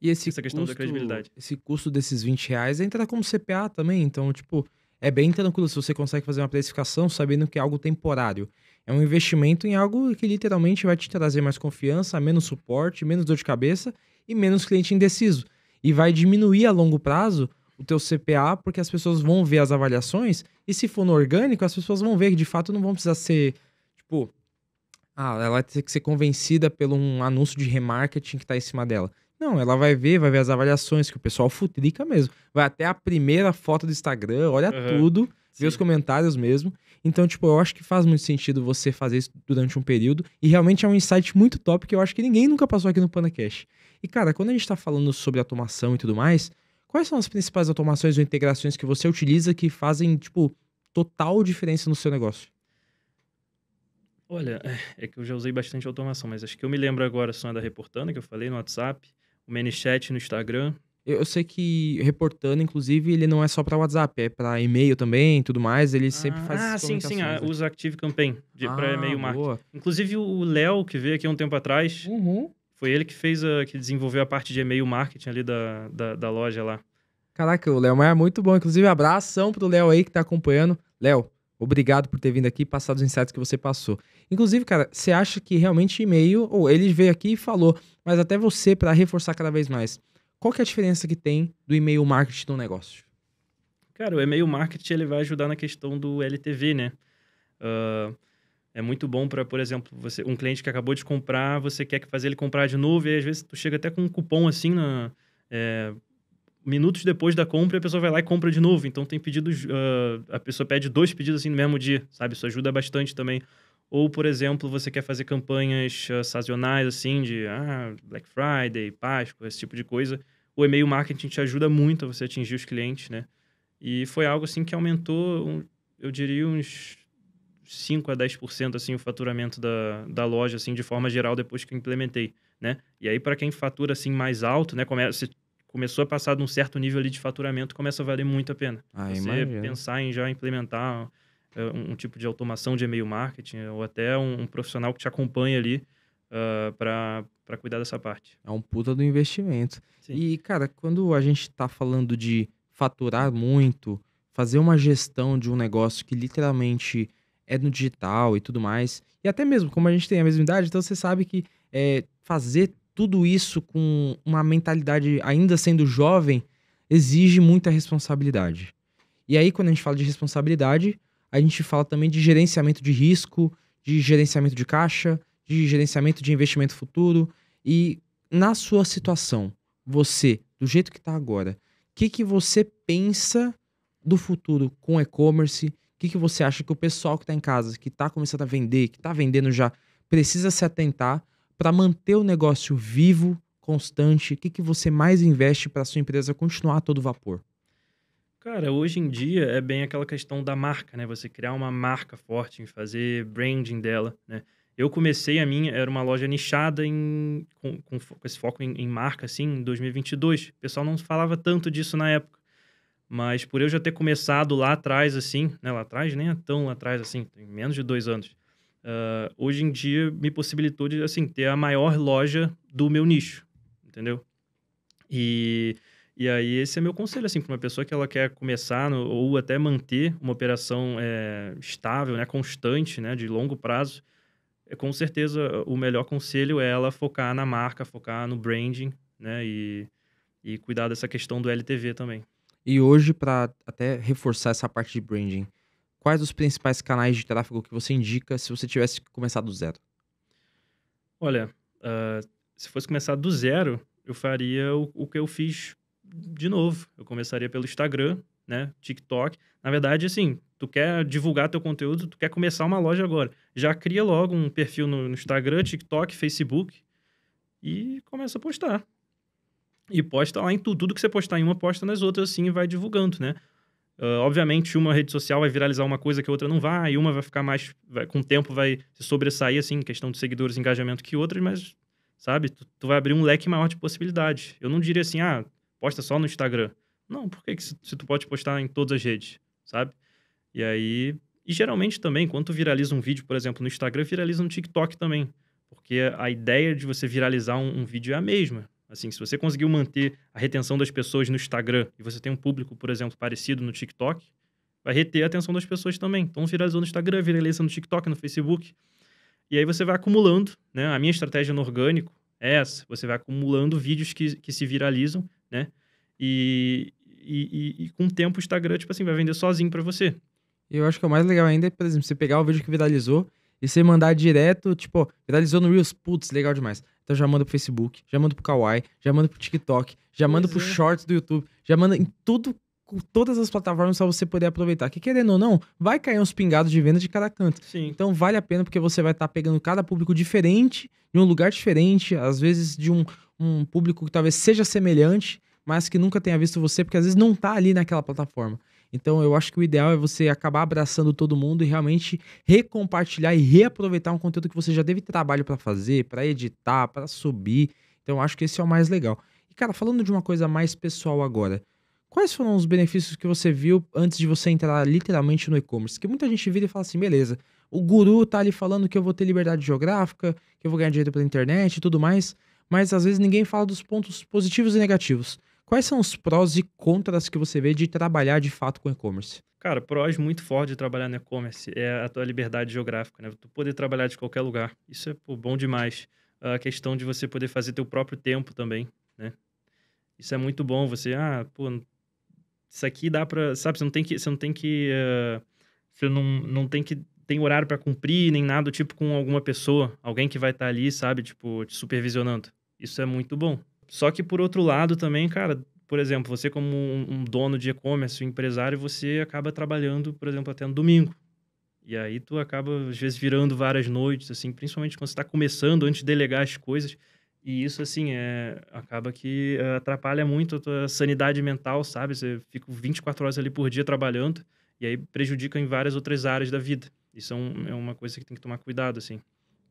E esse essa questão custo, da credibilidade. Esse custo desses 20 reais entra como CPA também, então, tipo, é bem tranquilo se você consegue fazer uma precificação sabendo que é algo temporário. É um investimento em algo que literalmente vai te trazer mais confiança, menos suporte, menos dor de cabeça e menos cliente indeciso. E vai diminuir a longo prazo o teu CPA, porque as pessoas vão ver as avaliações, e se for no orgânico, as pessoas vão ver que de fato não vão precisar ser, tipo, ah, ela vai ter que ser convencida pelo um anúncio de remarketing que está em cima dela. Não, ela vai ver, vai ver as avaliações, que o pessoal futrica mesmo. Vai até a primeira foto do Instagram, olha uhum. tudo, Sim. vê os comentários mesmo. Então, tipo, eu acho que faz muito sentido você fazer isso durante um período. E realmente é um insight muito top que eu acho que ninguém nunca passou aqui no Panacast. E, cara, quando a gente tá falando sobre automação e tudo mais, Quais são as principais automações ou integrações que você utiliza que fazem, tipo, total diferença no seu negócio? Olha, é, é que eu já usei bastante automação, mas acho que eu me lembro agora só da Reportando, que eu falei no WhatsApp, o ManyChat no Instagram. Eu sei que Reportando, inclusive, ele não é só para WhatsApp, é para e-mail também tudo mais, ele ah, sempre faz Ah, sim, sim, ah, né? usa Active Campaign ah, para e-mail marketing. Boa. Inclusive o Léo, que veio aqui um tempo atrás, uhum. Foi ele que fez a, que desenvolveu a parte de e-mail marketing ali da, da, da loja lá. Caraca, o Léo Maia é muito bom. Inclusive, abração pro Léo aí que tá acompanhando. Léo, obrigado por ter vindo aqui e passado os insights que você passou. Inclusive, cara, você acha que realmente e-mail, ou ele veio aqui e falou, mas até você, para reforçar cada vez mais, qual que é a diferença que tem do e-mail marketing no negócio? Cara, o e-mail marketing ele vai ajudar na questão do LTV, né? Uh, é muito bom para, por exemplo, você um cliente que acabou de comprar, você quer fazer ele comprar de novo, e às vezes tu chega até com um cupom assim na, é, minutos depois da compra, a pessoa vai lá e compra de novo. Então tem pedidos, uh, a pessoa pede dois pedidos assim no mesmo dia, sabe? Isso ajuda bastante também. Ou, por exemplo, você quer fazer campanhas uh, sazonais, assim, de ah, Black Friday, Páscoa, esse tipo de coisa. O e-mail marketing te ajuda muito a você atingir os clientes, né? E foi algo, assim, que aumentou, um, eu diria, uns 5 a 10% assim o faturamento da, da loja assim de forma geral depois que eu implementei, né? E aí para quem fatura assim mais alto, né, começa começou a passar de um certo nível ali de faturamento, começa a valer muito a pena. Ah, Você imagina. pensar em já implementar eh, um, um, tipo de automação de e-mail marketing ou até um, um profissional que te acompanha ali uh, ah, para cuidar dessa parte. É um puta do investimento. Sim. E, cara, quando a gente está falando de faturar muito, fazer uma gestão de um negócio que literalmente é no digital e tudo mais. E até mesmo, como a gente tem a mesma idade, então você sabe que é, fazer tudo isso com uma mentalidade ainda sendo jovem exige muita responsabilidade. E aí, quando a gente fala de responsabilidade, a gente fala também de gerenciamento de risco, de gerenciamento de caixa, de gerenciamento de investimento futuro. E na sua situação, você, do jeito que está agora, o que, que você pensa do futuro com e-commerce? que, que você acha que o pessoal que está em casa, que está começando a vender, que está vendendo já, precisa se atentar para manter o negócio vivo, constante? O que, que você mais investe para sua empresa continuar a todo vapor? Cara, hoje em dia é bem aquela questão da marca, né? Você criar uma marca forte, fazer branding dela, né? Eu comecei a minha, era uma loja nichada em, com, com, com esse foco em, em, marca, assim, em 2022. O pessoal não falava tanto disso na época. Mas por eu já ter começado lá atrás, assim, né? Lá atrás, nem é tão lá atrás, assim, tem menos de dois anos. Uh, hoje em dia me possibilitou de, assim, ter a maior loja do meu nicho, entendeu? E, e aí esse é meu conselho, assim, para uma pessoa que ela quer começar no, ou até manter uma operação é, estável, né? Constante, né? De longo prazo. é Com certeza, o melhor conselho é ela focar na marca, focar no branding, né? E, e cuidar dessa questão do LTV também. E hoje, para até reforçar essa parte de branding, quais os principais canais de tráfego que você indica se você tivesse que começar do zero? Olha, uh, se fosse começar do zero, eu faria o, o, que eu fiz de novo. Eu começaria pelo Instagram, né? TikTok. Na verdade, assim, tu quer divulgar teu conteúdo, tu quer começar uma loja agora. Já cria logo um perfil no, no Instagram, TikTok, Facebook e começa a postar. E posta lá em tudo. Tudo que você postar em uma, posta nas outras, assim, e vai divulgando, né? Uh, obviamente, uma rede social vai viralizar uma coisa que a outra não vai, e uma vai ficar mais. Vai, com o tempo vai se sobressair, assim, questão de seguidores e engajamento que outras, mas, sabe, tu, tu, vai abrir um leque maior de possibilidades. Eu não diria assim, ah, posta só no Instagram. Não, por que, que se, se, tu pode postar em todas as redes, sabe? E aí. E geralmente também, quando tu viraliza um vídeo, por exemplo, no Instagram, viraliza no TikTok também. Porque a ideia de você viralizar um, um vídeo é a mesma. Assim, se você conseguiu manter a retenção das pessoas no Instagram e você tem um público, por exemplo, parecido no TikTok, vai reter a atenção das pessoas também. Então, viralizou no Instagram, viraliza no TikTok, no Facebook. E aí você vai acumulando, né? A minha estratégia no orgânico é essa. Você vai acumulando vídeos que, que se viralizam, né? E, e, e, e com o tempo o Instagram, tipo assim, vai vender sozinho para você. Eu acho que é o mais legal ainda é, por exemplo, você pegar o vídeo que viralizou e você mandar direto, tipo, viralizou no Reels, putz, legal demais. Então já manda pro Facebook, já manda pro Kawaii, já manda pro TikTok, já pois manda pro é. Shorts do YouTube, já manda em tudo, com todas as plataformas para você poder aproveitar. Que querendo ou não, vai cair uns pingados de venda de cada canto. Sim. Então vale a pena porque você vai estar tá pegando cada público diferente, de um lugar diferente, às vezes de um, um público que talvez seja semelhante, mas que nunca tenha visto você, porque às vezes não tá ali naquela plataforma. Então eu acho que o ideal é você acabar abraçando todo mundo e realmente recompartilhar e reaproveitar um conteúdo que você já teve trabalho para fazer, para editar, para subir. Então eu acho que esse é o mais legal. E cara, falando de uma coisa mais pessoal agora, quais foram os benefícios que você viu antes de você entrar literalmente no e-commerce? Que muita gente vira e fala assim, beleza, o guru tá ali falando que eu vou ter liberdade geográfica, que eu vou ganhar dinheiro pela internet e tudo mais, mas às vezes ninguém fala dos pontos positivos e negativos. Quais são os prós e contras que você vê de trabalhar de fato com e-commerce? Cara, prós muito forte de trabalhar no e-commerce é a tua liberdade geográfica, né? Tu poder trabalhar de qualquer lugar. Isso é pô, bom demais. A questão de você poder fazer teu próprio tempo também, né? Isso é muito bom. Você, ah, pô, isso aqui dá pra. Sabe, você não tem que. Você não tem que. Uh, você não, não tem que. Tem horário para cumprir, nem nada, tipo, com alguma pessoa, alguém que vai estar tá ali, sabe, tipo, te supervisionando. Isso é muito bom. Só que, por outro lado, também, cara, por exemplo, você como um, um dono de e-commerce, um empresário, você acaba trabalhando, por exemplo, até no domingo. E aí tu acaba, às vezes, virando várias noites, assim, principalmente quando você está começando, antes de delegar as coisas. E isso, assim, é, acaba que eh, atrapalha muito a tua sanidade mental, sabe? Você fica 24 horas ali por dia trabalhando e aí prejudica em várias outras áreas da vida. Isso é, um, é uma coisa que tem que tomar cuidado, assim.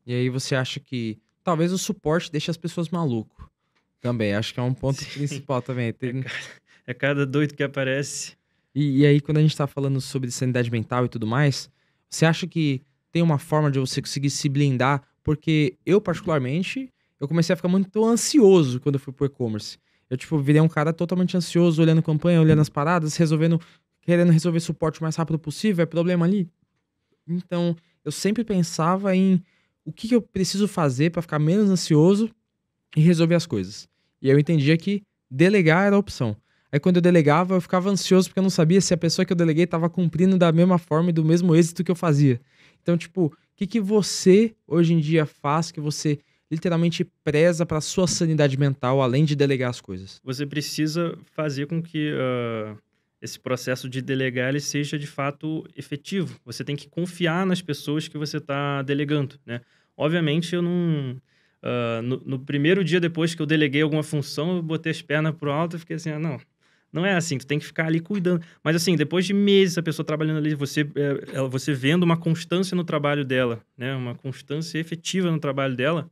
E aí você acha que talvez o suporte deixe as pessoas maluco. Também, acho que é um ponto Sim. principal também. Tem... É, é cada, é, cada, doido que aparece. E, e aí, quando a gente está falando sobre sanidade mental e tudo mais, você acha que tem uma forma de você conseguir se blindar? Porque eu, particularmente, eu comecei a ficar muito ansioso quando eu fui pro e-commerce. Eu, tipo, virei um cara totalmente ansioso, olhando campanha, olhando as paradas, resolvendo, querendo resolver suporte o mais rápido possível, é problema ali. Então, eu sempre pensava em o que, que eu preciso fazer para ficar menos ansioso e resolver as coisas. E eu entendia que delegar era a opção. Aí quando eu delegava, eu ficava ansioso porque eu não sabia se a pessoa que eu deleguei estava cumprindo da mesma forma e do mesmo êxito que eu fazia. Então, tipo, o que, que você hoje em dia faz que você literalmente preza para sua sanidade mental, além de delegar as coisas? Você precisa fazer com que uh, esse processo de delegar ele seja de fato efetivo. Você tem que confiar nas pessoas que você está delegando, né? Obviamente, eu não Uh, no, no, primeiro dia depois que eu deleguei alguma função, eu botei as pernas pro alto e fiquei assim, ah, não, não é assim, tu tem que ficar ali cuidando. Mas assim, depois de meses a pessoa trabalhando ali, você, eh, ela, você vendo uma constância no trabalho dela, né? Uma constância efetiva no trabalho dela,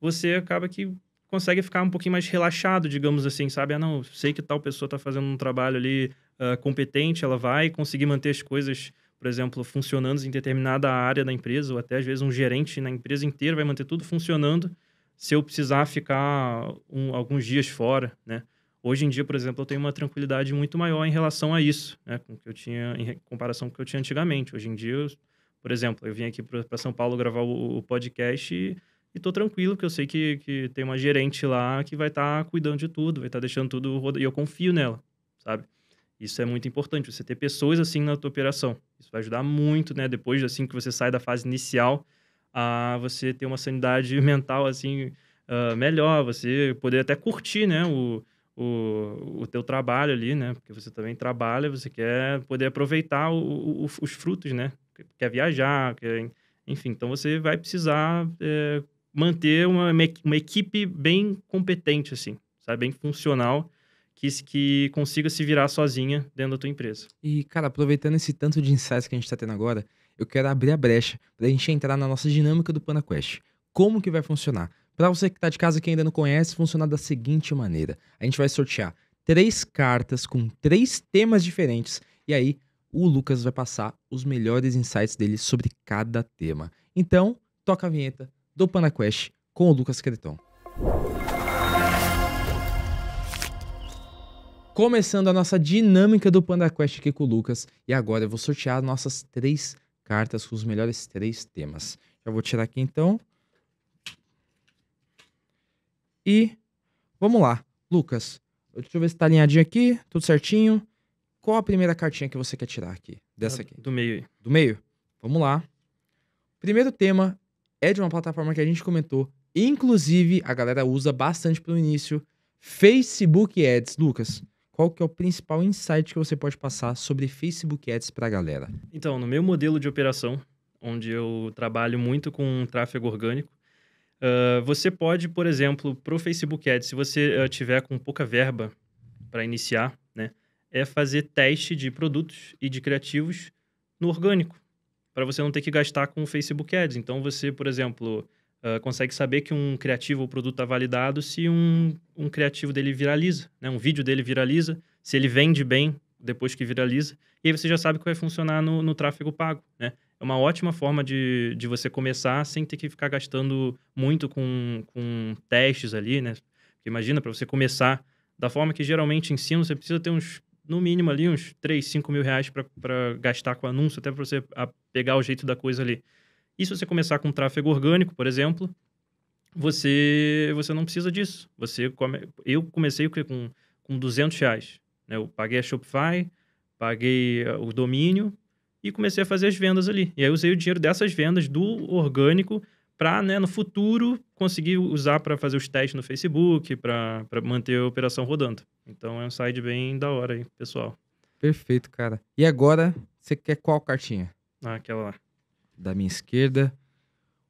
você acaba que consegue ficar um pouquinho mais relaxado, digamos assim, sabe? Ah, não, sei que tal pessoa está fazendo um trabalho ali uh, competente, ela vai conseguir manter as coisas por exemplo, funcionando em determinada área da empresa, ou até às vezes um gerente na empresa inteira vai manter tudo funcionando se eu precisar ficar um, alguns dias fora, né? Hoje em dia, por exemplo, eu tenho uma tranquilidade muito maior em relação a isso, né? Com que eu tinha, em comparação com o que eu tinha antigamente. Hoje em dia, eu, por exemplo, eu vim aqui para São Paulo gravar o, o podcast e estou tranquilo, porque eu sei que, que tem uma gerente lá que vai estar tá cuidando de tudo, vai estar tá deixando tudo rodar, e eu confio nela, sabe? Isso é muito importante, você ter pessoas assim na tua operação. Isso vai ajudar muito, né? Depois, assim, que você sai da fase inicial, a você ter uma sanidade mental, assim, uh, melhor. Você poder até curtir, né? O, o, o teu trabalho ali, né? Porque você também trabalha, você quer poder aproveitar o, o, os frutos, né? Quer viajar, quer... Enfim, então você vai precisar é, manter uma, uma equipe bem competente, assim, sabe? Bem funcional, que, que consiga se virar sozinha dentro da tua empresa. E, cara, aproveitando esse tanto de insights que a gente está tendo agora, eu quero abrir a brecha para a gente entrar na nossa dinâmica do PanaQuest. Como que vai funcionar? Para você que está de casa que ainda não conhece, funciona da seguinte maneira: a gente vai sortear três cartas com três temas diferentes e aí o Lucas vai passar os melhores insights dele sobre cada tema. Então, toca a vinheta do PanaQuest com o Lucas Creton. começando a nossa dinâmica do Panda Quest aqui com o Lucas. E agora eu vou sortear nossas três cartas com os melhores três temas. Já vou tirar aqui então. E vamos lá, Lucas. Deixa eu ver se tá alinhadinho aqui, tudo certinho. Qual a primeira cartinha que você quer tirar aqui? Dessa ah, aqui. Do meio aí. Do meio? Vamos lá. Primeiro tema é de uma plataforma que a gente comentou. Inclusive, a galera usa bastante pro início. Facebook Ads. Lucas, qual que é o principal insight que você pode passar sobre Facebook Ads para a galera? Então, no meu modelo de operação, onde eu trabalho muito com tráfego orgânico, uh, você pode, por exemplo, para o Facebook Ads, se você uh, tiver com pouca verba para iniciar, né, é fazer teste de produtos e de criativos no orgânico, para você não ter que gastar com o Facebook Ads. Então, você, por exemplo, uh, consegue saber que um criativo ou produto está validado se um, um criativo dele viraliza, né? um vídeo dele viraliza, se ele vende bem depois que viraliza, e aí você já sabe que vai funcionar no, no tráfego pago. Né? É uma ótima forma de, de você começar sem ter que ficar gastando muito com, com testes ali, né? Porque imagina, para você começar da forma que geralmente ensino, você precisa ter uns, no mínimo ali, uns 3, 5 mil reais para gastar com anúncio, até para você pegar o jeito da coisa ali. E se você começar com tráfego orgânico, por exemplo, você você não precisa disso. Você come... Eu comecei com, com 200 reais. Né? Eu paguei a Shopify, paguei eh, o domínio e comecei a fazer as vendas ali. E aí eu usei o dinheiro dessas vendas do orgânico para, né, no futuro, conseguir usar para fazer os testes no Facebook, para manter a operação rodando. Então é um site bem da hora aí, pessoal. Perfeito, cara. E agora, você quer qual cartinha? Ah, aquela lá da minha esquerda.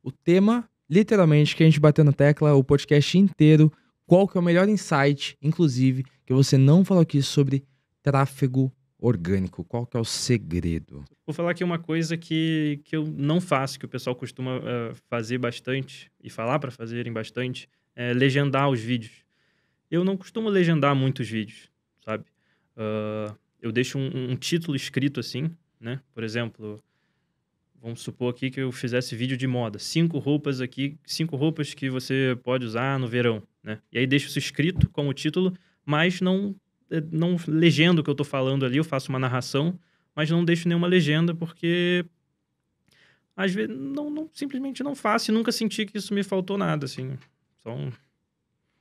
O tema, literalmente, que a gente bateu na tecla o podcast inteiro. Qual que é o melhor insight, inclusive, que você não falou aqui sobre tráfego orgânico? Qual que é o segredo? Vou falar aqui uma coisa que, que eu não faço, que o pessoal costuma uh, fazer bastante e falar para fazerem bastante, é legendar os vídeos. Eu não costumo legendar muitos vídeos, sabe? Uh, eu deixo um, um, título escrito assim, né? Por exemplo, vamos supor aqui que eu fizesse vídeo de moda, cinco roupas aqui, cinco roupas que você pode usar no verão, né? E aí deixo isso escrito como título, mas não é, não legendo o que eu estou falando ali, eu faço uma narração, mas não deixo nenhuma legenda porque às vezes não, não simplesmente não faço e nunca senti que isso me faltou nada, assim. Então,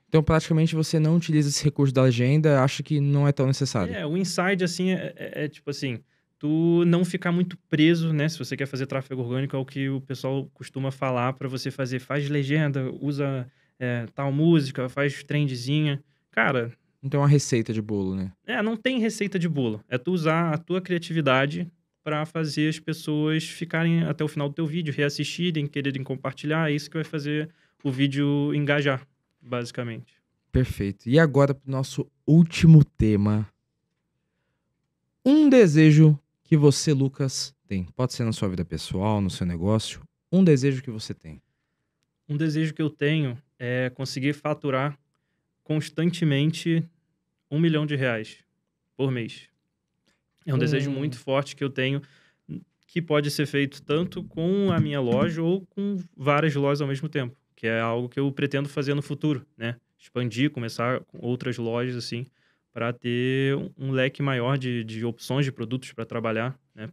então, praticamente, você não utiliza esse recurso da legenda, acha que não é tão necessário. É, o inside, assim, é, é, é tipo assim, tu não ficar muito preso, né? Se você quer fazer tráfego orgânico, é o que o pessoal costuma falar para você fazer. Faz legenda, usa é, tal música, faz trendzinha. Cara. Não tem uma receita de bolo, né? É, não tem receita de bolo. É tu usar a tua criatividade para fazer as pessoas ficarem até o final do teu vídeo, reassistirem, quererem compartilhar. É isso que vai fazer o vídeo engajar, basicamente. Perfeito. E agora, pro nosso último tema um desejo que você, Lucas, tem? Pode ser na sua vida pessoal, no seu negócio, um desejo que você tem. Um desejo que eu tenho é conseguir faturar constantemente um milhão de reais por mês. É um hum. desejo muito forte que eu tenho, que pode ser feito tanto com a minha loja ou com várias lojas ao mesmo tempo, que é algo que eu pretendo fazer no futuro, né? Expandir, começar com outras lojas assim para ter um leque maior de, de opções de produtos para trabalhar. Né?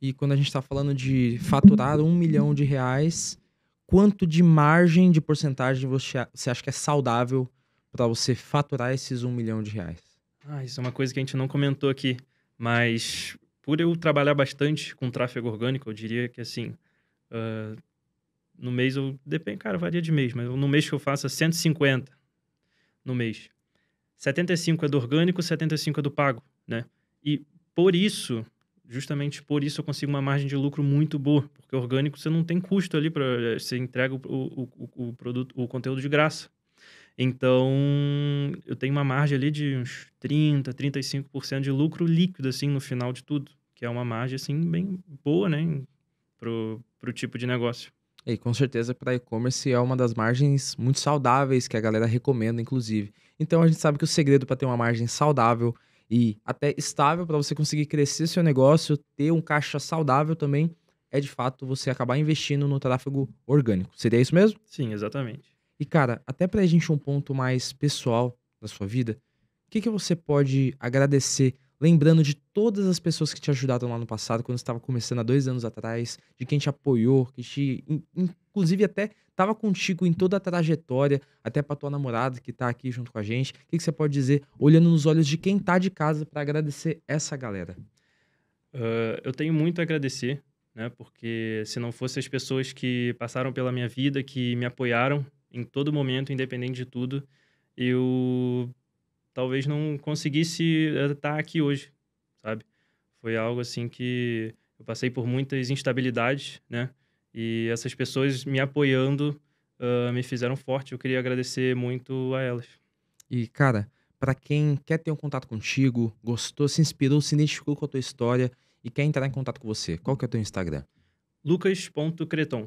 E quando a gente está falando de faturar um milhão de reais, quanto de margem de porcentagem você, você acha que é saudável para você faturar esses um milhão de reais? Ah, isso é uma coisa que a gente não comentou aqui, mas por eu trabalhar bastante com tráfego orgânico, eu diria que assim, uh, no mês eu depende, cara, varia de mês, mas no mês que eu faço é 150 no mês. 75 é do orgânico, 75 é do pago, né? E por isso, justamente por isso eu consigo uma margem de lucro muito boa, porque orgânico você não tem custo ali para você entrega o, o, o, produto, o conteúdo de graça. Então, eu tenho uma margem ali de uns 30, 35% de lucro líquido assim no final de tudo, que é uma margem assim bem boa, né, pro pro tipo de negócio. E com certeza para e-commerce é uma das margens muito saudáveis que a galera recomenda inclusive. Então a gente sabe que o segredo para ter uma margem saudável e até estável para você conseguir crescer seu negócio, ter um caixa saudável também, é de fato você acabar investindo no tráfego orgânico. Seria isso mesmo? Sim, exatamente. E cara, até para a gente um ponto mais pessoal da sua vida, o que, que você pode agradecer lembrando de todas as pessoas que te ajudaram lá no passado, quando estava começando há dois anos atrás, de quem te apoiou, que te, inclusive até estava contigo em toda a trajetória, até para tua namorada que está aqui junto com a gente. O que, que, você pode dizer, olhando nos olhos de quem está de casa, para agradecer essa galera? Uh, eu tenho muito a agradecer, né? Porque se não fossem as pessoas que passaram pela minha vida, que me apoiaram em todo momento, independente de tudo, eu talvez não conseguisse estar eh, tá aqui hoje, sabe? Foi algo assim que eu passei por muitas instabilidades, né? E essas pessoas me apoiando uh, me fizeram forte. Eu queria agradecer muito a elas. E, cara, para quem quer ter um contato contigo, gostou, se inspirou, se identificou com a tua história e quer entrar em contato com você, qual que é o teu Instagram? lucas.creton.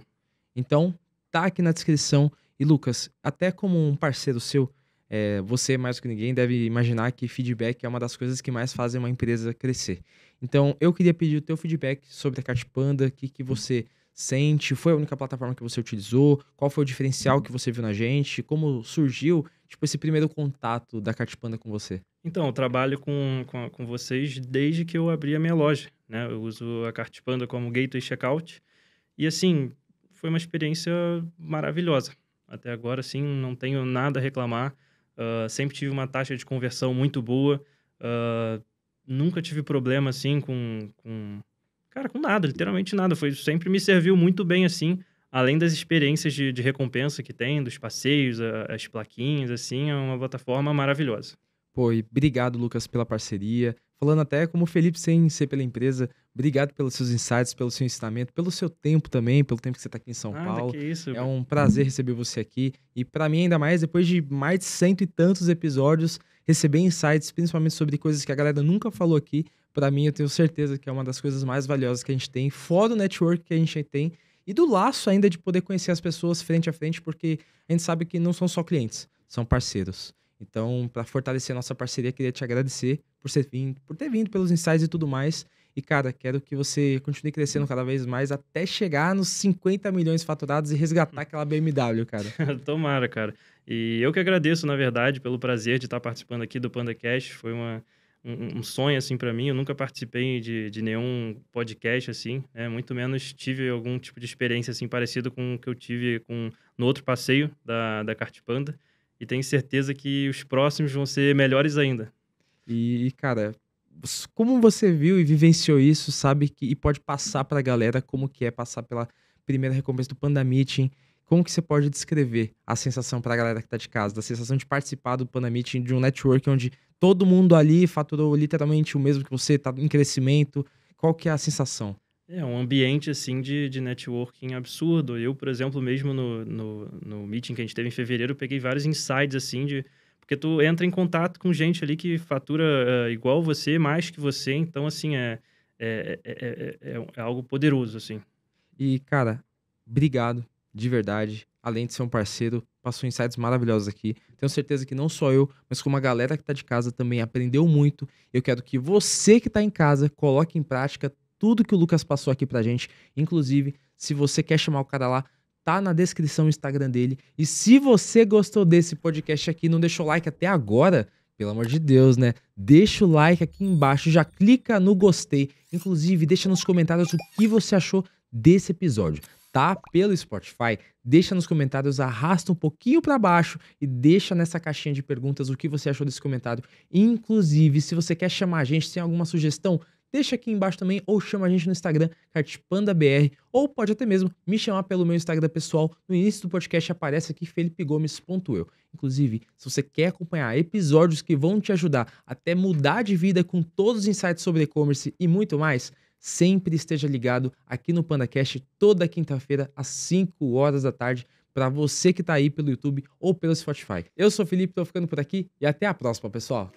Então, tá aqui na descrição. E Lucas, até como um parceiro seu, é, você, mais do que ninguém, deve imaginar que feedback é uma das coisas que mais fazem uma empresa crescer. Então, eu queria pedir o teu feedback sobre a Catpanda, o que, que você sente, foi a única plataforma que você utilizou, qual foi o diferencial que você viu na gente, como surgiu tipo, esse primeiro contato da Catpanda com você? Então, eu trabalho com, com, com vocês desde que eu abri a minha loja. Né? Eu uso a Catpanda como gateway checkout. E, assim, foi uma experiência maravilhosa. Até agora, sim, não tenho nada a reclamar. Uh, sempre tive uma taxa de conversão muito boa. Uh, nunca tive problema, assim, com, com... Cara, com nada, literalmente nada. Foi, sempre me serviu muito bem, assim. Além das experiências de, de recompensa que tem, dos passeios, a, as plaquinhas, assim. É uma plataforma maravilhosa. Pô, e obrigado, Lucas, pela parceria. Falando até como o Felipe sem ser pela empresa, Obrigado pelos seus insights, pelo seu ensinamento, pelo seu tempo também, pelo tempo que você está aqui em São ah, Paulo. Que isso, é um prazer receber você aqui. E para mim, ainda mais, depois de mais de cento e tantos episódios, receber insights, principalmente sobre coisas que a galera nunca falou aqui, para mim, eu tenho certeza que é uma das coisas mais valiosas que a gente tem, fora o network que a gente tem, e do laço ainda de poder conhecer as pessoas frente a frente, porque a gente sabe que não são só clientes, são parceiros. Então, para fortalecer a nossa parceria, queria te agradecer por, ser vindo, por ter vindo pelos insights e tudo mais. E, cara, quero que você continue crescendo cada vez mais até chegar nos 50 milhões faturados e resgatar aquela BMW, cara. Tomara, cara. E eu que agradeço, na verdade, pelo prazer de estar participando aqui do PandaCast. Foi uma, um, um sonho, assim, para mim. Eu nunca participei de, de nenhum podcast, assim, né? Muito menos tive algum tipo de experiência, assim, parecido com o que eu tive com, no outro passeio da, da Kart Panda. E tenho certeza que os próximos vão ser melhores ainda. E, cara, como você viu e vivenciou isso, sabe que e pode passar para a galera como que é passar pela primeira recompensa do Panda Meeting? Como que você pode descrever a sensação para a galera que está de casa, da sensação de participar do Panda Meeting, de um network onde todo mundo ali faturou literalmente o mesmo que você, está em crescimento? Qual que é a sensação? É um ambiente, assim, de, de networking absurdo. Eu, por exemplo, mesmo no, no, no meeting que a gente teve em fevereiro, peguei vários insights, assim, de porque tu entra em contato com gente ali que fatura uh, igual você, mais que você. Então, assim, é, é, é, é, algo poderoso, assim. E, cara, obrigado, de verdade. Além de ser um parceiro, passou insights maravilhosos aqui. Tenho certeza que não só eu, mas como a galera que tá de casa também aprendeu muito. Eu quero que você que tá em casa coloque em prática tudo que o Lucas passou aqui pra gente. Inclusive, se você quer chamar o cara lá, tá na descrição o Instagram dele. E se você gostou desse podcast aqui, não deixou like até agora, pelo amor de Deus, né? Deixa o like aqui embaixo, já clica no gostei. Inclusive, deixa nos comentários o que você achou desse episódio, tá? Pelo Spotify, deixa nos comentários, arrasta um pouquinho para baixo e deixa nessa caixinha de perguntas o que você achou desse comentário. Inclusive, se você quer chamar a gente, tem alguma sugestão, deixa aqui embaixo também ou chama a gente no Instagram, CartpandaBR, ou pode até mesmo me chamar pelo meu Instagram pessoal. No início do podcast aparece aqui felipegomes.eu. Inclusive, se você quer acompanhar episódios que vão te ajudar até mudar de vida com todos os insights sobre e-commerce e muito mais, sempre esteja ligado aqui no PandaCast toda quinta-feira às 5 horas da tarde para você que está aí pelo YouTube ou pelo Spotify. Eu sou o Felipe, estou ficando por aqui e até a próxima, pessoal.